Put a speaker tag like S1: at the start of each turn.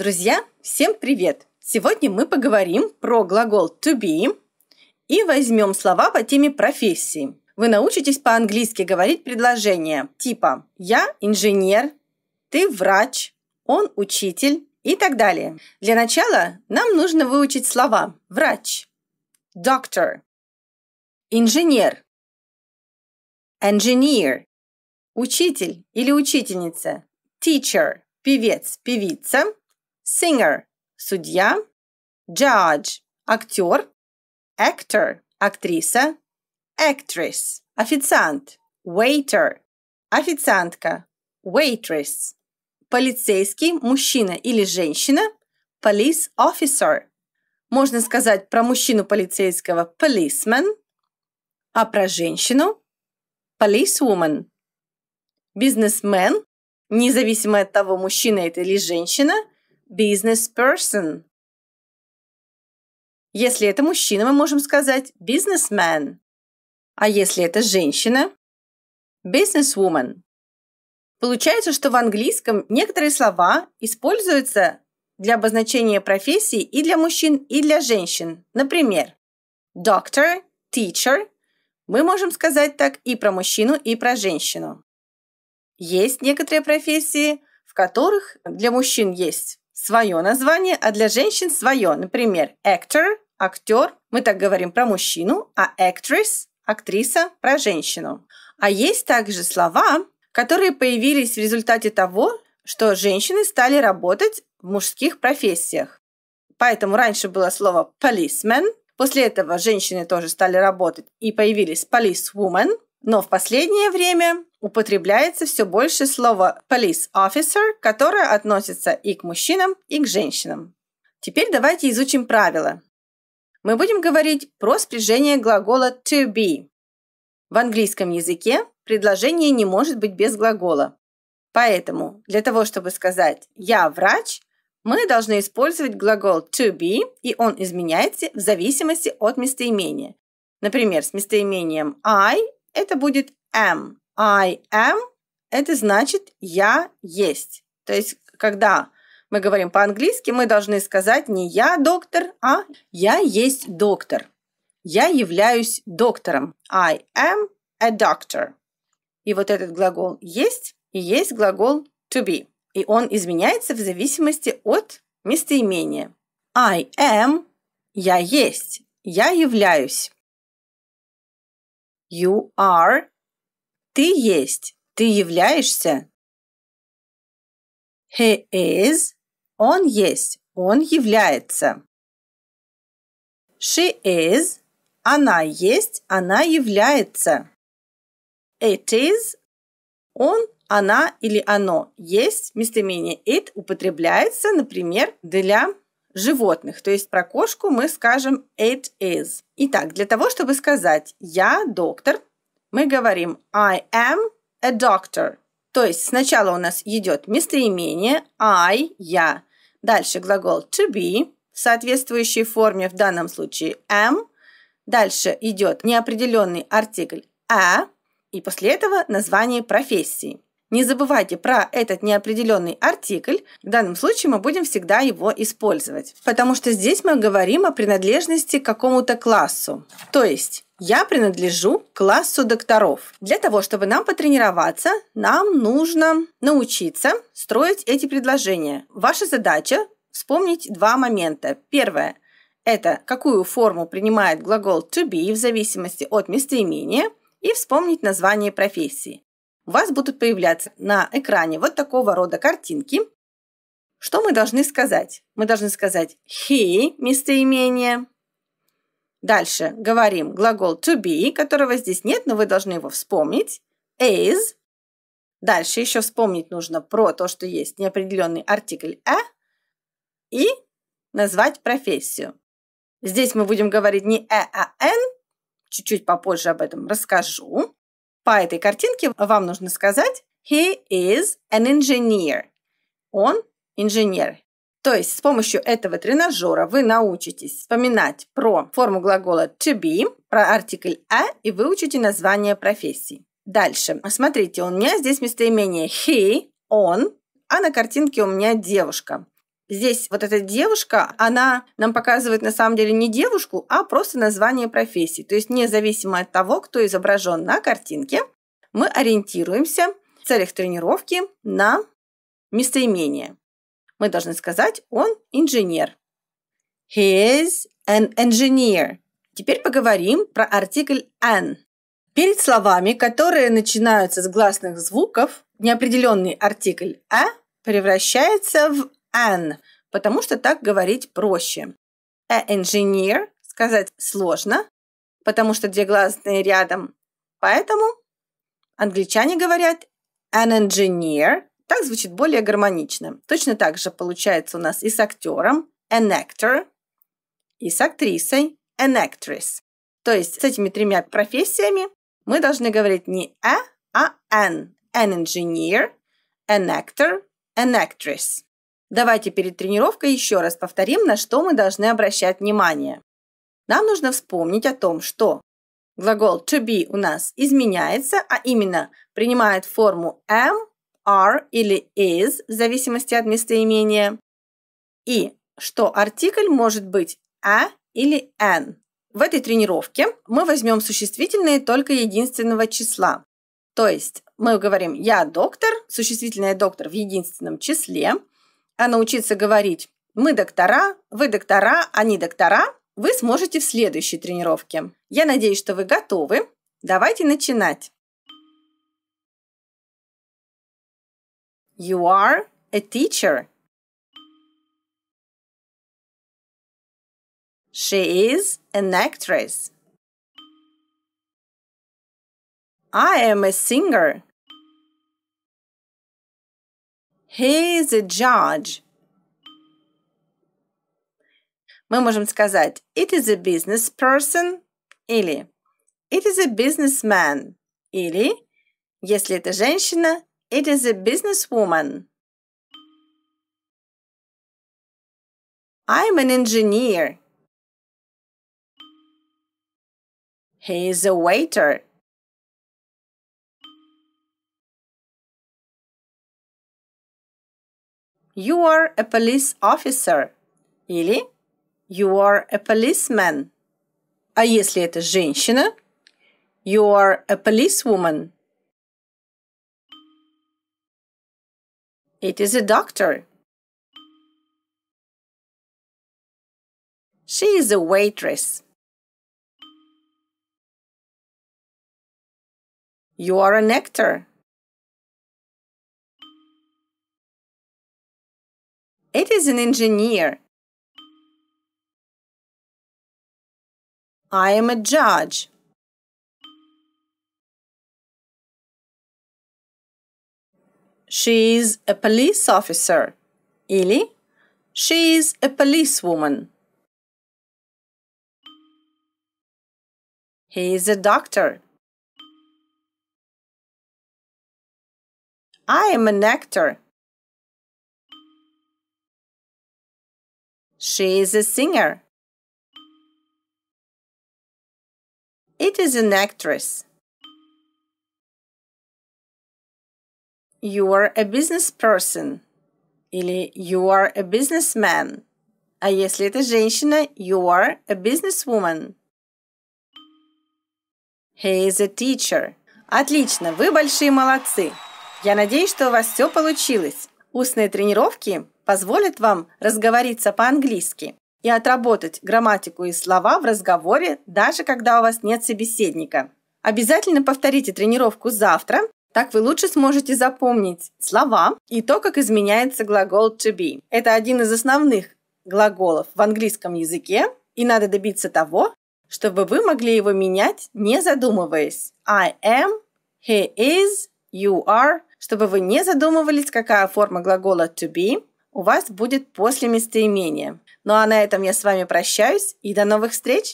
S1: Друзья, всем привет! Сегодня мы поговорим про глагол to be и возьмем слова по теме профессии. Вы научитесь по-английски говорить предложения типа «Я инженер», «Ты врач», «Он учитель» и так далее. Для начала нам нужно выучить слова «врач», «доктор», «инженер», «engineer», «учитель» или «учительница», «teacher», «певец», «певица», singer – судья, judge – актер, actor – актриса, actress – официант, waiter – официантка, waitress – полицейский, мужчина или женщина, police officer – можно сказать про мужчину полицейского policeman, а про женщину policewoman. Бизнесмен, независимо от того, мужчина это или женщина – businessperson. Если это мужчина, мы можем сказать businessman. А если это женщина, businesswoman. Получается, что в английском некоторые слова используются для обозначения профессий и для мужчин, и для женщин. Например, doctor, teacher. Мы можем сказать так и про мужчину, и про женщину. Есть некоторые профессии, в которых для мужчин есть свое название, а для женщин свое. Например, actor – актер, мы так говорим про мужчину, а actress – актриса про женщину. А есть также слова, которые появились в результате того, что женщины стали работать в мужских профессиях. Поэтому раньше было слово policeman, после этого женщины тоже стали работать и появились policewoman, но в последнее время употребляется все больше слово police officer, которое относится и к мужчинам, и к женщинам. Теперь давайте изучим правила. Мы будем говорить про спряжение глагола to be. В английском языке предложение не может быть без глагола. Поэтому для того, чтобы сказать «я врач», мы должны использовать глагол to be, и он изменяется в зависимости от местоимения. Например, с местоимением I это будет am, I am – это значит «я есть». То есть, когда мы говорим по-английски, мы должны сказать не «я доктор», а «я есть доктор». «Я являюсь доктором». I am a doctor. И вот этот глагол «есть» и есть глагол «to be». И он изменяется в зависимости от местоимения. I am – я есть, я являюсь. You are ты есть,
S2: ты являешься. He is,
S1: он есть, он является. She is, она есть, она является. It is, он, она или оно есть. Местоимение it употребляется, например, для животных. То есть про кошку мы скажем it is. Итак, для того, чтобы сказать «я доктор», мы говорим I am a doctor. То есть сначала у нас идет местоимение I, я. Дальше глагол to be в соответствующей форме, в данном случае am. Дальше идет неопределенный артикль a. И после этого название профессии. Не забывайте про этот неопределенный артикль. В данном случае мы будем всегда его использовать, потому что здесь мы говорим о принадлежности к какому-то классу. То есть я принадлежу классу докторов. Для того, чтобы нам потренироваться, нам нужно научиться строить эти предложения. Ваша задача вспомнить два момента. Первое – это какую форму принимает глагол to be в зависимости от местоимения, и вспомнить название профессии у вас будут появляться на экране вот такого рода картинки. Что мы должны сказать? Мы должны сказать he, местоимение. Дальше говорим глагол to be, которого здесь нет, но вы должны его вспомнить. Is. Дальше еще вспомнить нужно про то, что есть неопределенный артикль a «а» и назвать профессию. Здесь мы будем говорить не "a" «э», а "n". чуть-чуть попозже об этом расскажу по этой картинке вам нужно сказать He is an engineer. Он инженер. То есть с помощью этого тренажера вы научитесь вспоминать про форму глагола to be, про артикль a и выучите название профессии. Дальше. Смотрите, у меня здесь местоимение he, он, а на картинке у меня девушка. Здесь вот эта девушка, она нам показывает на самом деле не девушку, а просто название профессии. То есть независимо от того, кто изображен на картинке, мы ориентируемся в целях тренировки на местоимение. Мы должны сказать «он инженер». He is an engineer. Теперь поговорим про артикль an. Перед словами, которые начинаются с гласных звуков, неопределенный артикль a «а» превращается в an, потому что так говорить проще. A э, engineer сказать сложно, потому что две гласные рядом. Поэтому англичане говорят an engineer. Так звучит более гармонично. Точно так же получается у нас и с актером an actor, и с актрисой an actress. То есть с этими тремя профессиями мы должны говорить не a, «а», а an. An engineer, an actor, an actress. Давайте перед тренировкой еще раз повторим, на что мы должны обращать внимание. Нам нужно вспомнить о том, что глагол to be у нас изменяется, а именно принимает форму am, are или is в зависимости от местоимения. И что артикль может быть a или an. В этой тренировке мы возьмем существительные только единственного числа. То есть мы говорим «я доктор», существительное «доктор» в единственном числе – а научиться говорить «Мы доктора, вы доктора, они доктора» вы сможете в следующей тренировке. Я надеюсь, что вы готовы. Давайте начинать.
S2: You are a teacher. She is an actress. I am a singer.
S1: He's a judge. Мы можем сказать it is a business person или it is a businessman или, если это женщина, it is a businesswoman.
S2: I'm an engineer. He is a waiter. You are a police
S1: officer. Или You are a policeman. А если это женщина? You are a policewoman.
S2: It is a doctor. She is a waitress. You are an actor. It is an engineer. I am a judge.
S1: She is a police officer. Или She is a policewoman.
S2: He is a doctor. I am an actor. She is a singer. It is an actress.
S1: You are a business person. Или you are a businessman. А если это женщина, you are a businesswoman. He is a teacher. Отлично, вы большие молодцы. Я надеюсь, что у вас все получилось. Устные тренировки позволят вам разговориться по-английски и отработать грамматику и слова в разговоре, даже когда у вас нет собеседника. Обязательно повторите тренировку завтра, так вы лучше сможете запомнить слова и то, как изменяется глагол to be. Это один из основных глаголов в английском языке, и надо добиться того, чтобы вы могли его менять, не задумываясь. I am, he is, you are, чтобы вы не задумывались, какая форма глагола to be у вас будет после местоимения. Ну а на этом я с вами прощаюсь и до новых встреч!